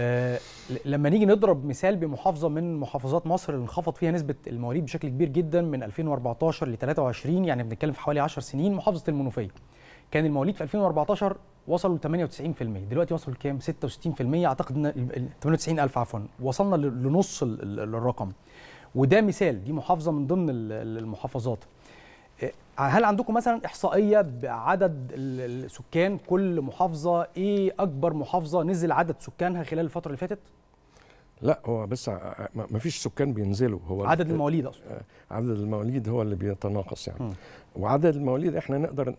آه، لما نيجي نضرب مثال بمحافظه من محافظات مصر اللي انخفض فيها نسبه المواليد بشكل كبير جدا من 2014 ل 23 يعني بنتكلم في حوالي 10 سنين محافظه المنوفيه كان المواليد في 2014 وصلوا ل 98% دلوقتي وصلوا لكام 66% اعتقد ان 98000 عفوا وصلنا لنص الرقم وده مثال دي محافظه من ضمن المحافظات إيه، هل عندكم مثلا احصائيه بعدد السكان كل محافظه ايه اكبر محافظه نزل عدد سكانها خلال الفتره اللي فاتت لا هو بس ما فيش سكان بينزلوا هو عدد المواليد اصلا آه، عدد المواليد هو اللي بيتناقص يعني م. وعدد المواليد احنا نقدر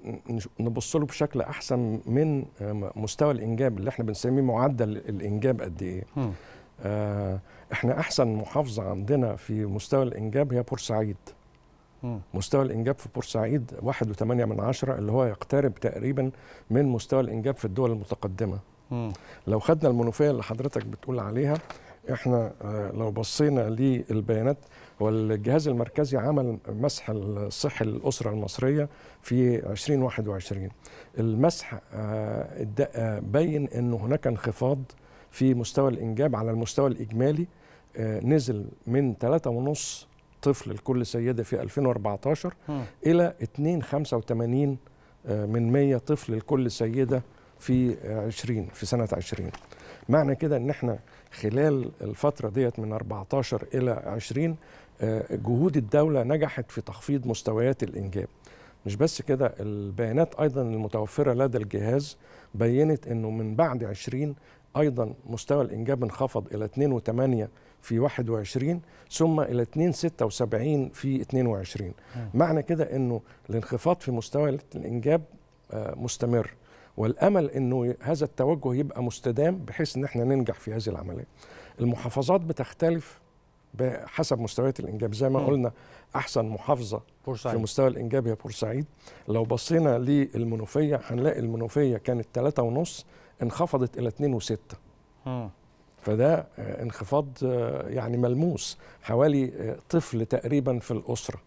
نبص له بشكل احسن من آه، مستوى الانجاب اللي احنا بنسميه معدل الانجاب قد ايه آه، احنا احسن محافظه عندنا في مستوى الانجاب هي بورسعيد مستوى الانجاب في بورسعيد 1.8 من عشرة اللي هو يقترب تقريبا من مستوى الانجاب في الدول المتقدمه لو خدنا المنوفيه اللي حضرتك بتقول عليها احنا آه، لو بصينا للبيانات والجهاز المركزي عمل مسح الصحي للاسره المصريه في 2021 المسح آه، آه، بين انه هناك انخفاض في مستوى الانجاب على المستوى الاجمالي نزل من 3.5 طفل لكل سيده في 2014 م. الى 285 آه، من 100 طفل لكل سيده في 20 في سنه 20 معنى كده ان احنا خلال الفتره ديت من 14 الى 20 آه، جهود الدوله نجحت في تخفيض مستويات الانجاب مش بس كده البيانات ايضا المتوفره لدى الجهاز بينت انه من بعد 20 أيضا مستوى الإنجاب انخفض إلى 2.8 في 21 ثم إلى 2.76 في 22 معنى كده أنه الانخفاض في مستوى الإنجاب آه، مستمر والامل انه هذا التوجه يبقى مستدام بحيث ان احنا ننجح في هذه العمليه. المحافظات بتختلف حسب مستويات الانجاب زي ما قلنا احسن محافظه بورسعيد. في مستوى الانجاب يا بورسعيد لو بصينا للمنوفيه هنلاقي المنوفيه كانت 3.5 ونص انخفضت الى 2.6 وستة فده آه، انخفاض آه، يعني ملموس حوالي آه، طفل تقريبا في الاسره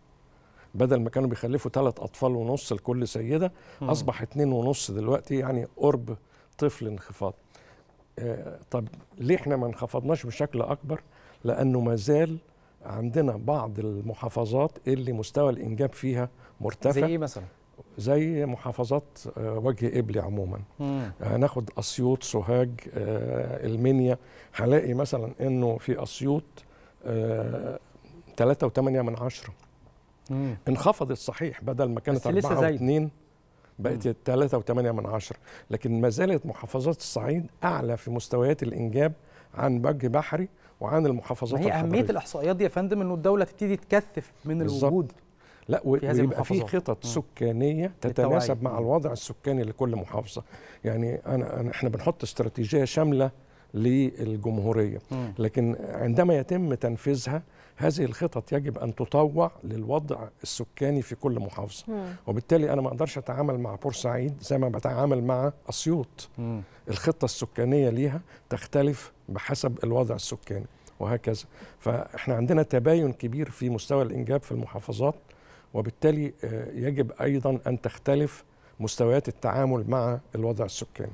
بدل ما كانوا بيخلفوا ثلاث اطفال ونص لكل سيده مم. اصبح اثنين ونص دلوقتي يعني قرب طفل انخفاض طب ليه احنا ما انخفضناش بشكل اكبر لانه ما زال عندنا بعض المحافظات اللي مستوى الانجاب فيها مرتفع زي ايه مثلا زي محافظات آه، وجه قبلي عموما مم. هناخد آه، اسيوط سوهاج آه، المنيا هلاقي مثلا انه في اسيوط 3.8 من 10 انخفضت صحيح بدل ما كانت 4.2 بقت 3.8 من 10 لكن ما زالت محافظات الصعيد اعلى في مستويات الانجاب عن بج بحري وعن المحافظات هي اهميه الاحصائيات دي يا فندم انه الدوله تبتدي تكثف من بالزبط. الوجود لا ويبقى في خطط سكانيه تتناسب مع الوضع السكاني لكل محافظه يعني انا, أنا احنا بنحط استراتيجيه شامله للجمهوريه لكن عندما يتم تنفيذها هذه الخطط يجب ان تطوع للوضع السكاني في كل محافظه وبالتالي انا ما اقدرش اتعامل مع بورسعيد زي ما بتعامل مع اسيوط الخطه السكانيه ليها تختلف بحسب الوضع السكاني وهكذا فاحنا عندنا تباين كبير في مستوى الانجاب في المحافظات وبالتالي آه، يجب ايضا ان تختلف مستويات التعامل مع الوضع السكاني